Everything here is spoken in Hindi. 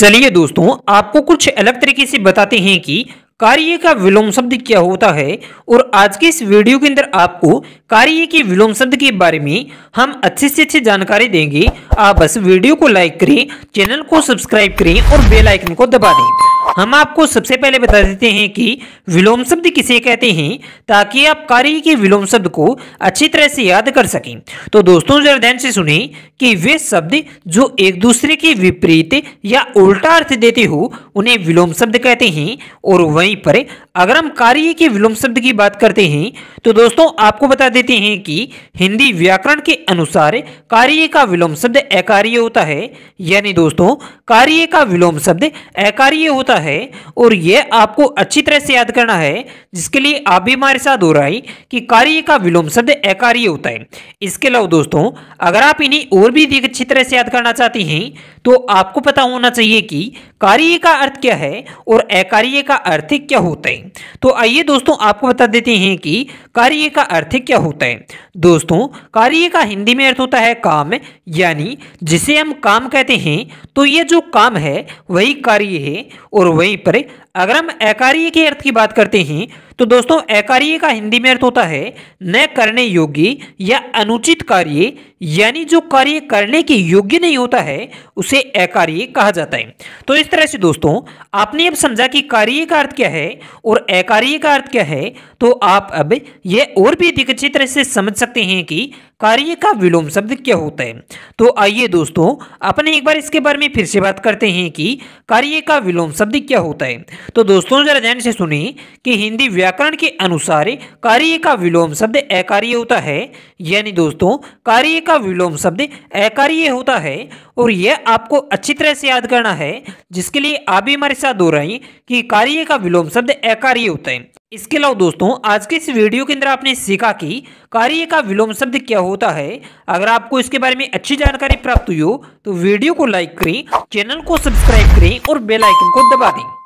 चलिए दोस्तों आपको कुछ अलग तरीके से बताते हैं कि कार्य का विलोम शब्द क्या होता है और आज के इस वीडियो के अंदर आपको कार्य के विलोम शब्द के बारे में हम अच्छे से अच्छी जानकारी देंगे आप बस वीडियो को लाइक करें चैनल को सब्सक्राइब करें और बेल आइकन को दबा दें हम आपको सबसे पहले बता देते हैं कि विलोम शब्द किसे कहते हैं ताकि आप कार्य के विलोम शब्द को अच्छी तरह से याद कर सकें तो दोस्तों जरा ध्यान से सुने कि वे शब्द जो एक दूसरे के विपरीत या उल्टा अर्थ देते हो उन्हें विलोम शब्द कहते हैं और वहीं पर अगर हम कार्य के विलोम शब्द की बात करते हैं तो दोस्तों आपको बता देते हैं कि हिंदी व्याकरण के अनुसार कार्य का विलोम शब्द अकार्य होता है यानी दोस्तों कार्य का विलोम शब्द अकार्य होता है है और यह आपको अच्छी तरह से याद करना है जिसके लिए आप भी हमारे साथ हो रहा है कि कार्य का विलोम शब्द अकार्य होता है इसके अलावा दोस्तों अगर आप इन्हें और भी अधिक अच्छी तरह से याद करना चाहते हैं तो आपको पता होना चाहिए कि कार्य का अर्थ क्या है और अकार्य का अर्थ क्या होता है तो आइए दोस्तों आपको बता देते हैं कि कार्य का अर्थ क्या होता है दोस्तों कार्य का हिंदी में अर्थ होता है काम यानी जिसे हम काम कहते हैं तो ये जो काम है वही कार्य है और वहीं पर अगर हम एकार्य के अर्थ की बात करते हैं तो दोस्तों अकार्य का हिंदी में अर्थ होता है न करने योग्य या अनुचित कार्य यानी जो कार्य करने के योग्य नहीं होता है उसे अकार्य कहा जाता है तो इस तरह से दोस्तों आपने अब समझा कि कार्य का अर्थ क्या है और अकार्य का अर्थ क्या है तो आप अब यह और भी अधिक अच्छी तरह से समझ सकते हैं कि कार्य का विलोम शब्द क्या होता है तो आइए दोस्तों अपने एक बार इसके बारे में फिर से बात करते हैं कि कार्य का विलोम शब्द क्या होता है तो दोस्तों जरा ध्यान से सुनिए कि हिंदी व्याकरण के अनुसार कार्य का विलोम शब्द अकार्य होता है यानी दोस्तों कार्य का विलोम शब्द अकार्य होता है और यह आपको अच्छी तरह से याद करना है जिसके लिए आप भी हमारे साथ दोहराएं कि कार्य का विलोम शब्द अकार्य होता है इसके अलावा दोस्तों आज के इस वीडियो के अंदर आपने सीखा कि कार्य का विलोम शब्द क्या होता है अगर आपको इसके बारे में अच्छी जानकारी प्राप्त हुई हो तो वीडियो को लाइक करें चैनल को सब्सक्राइब करें और बेलाइकन को दबा दें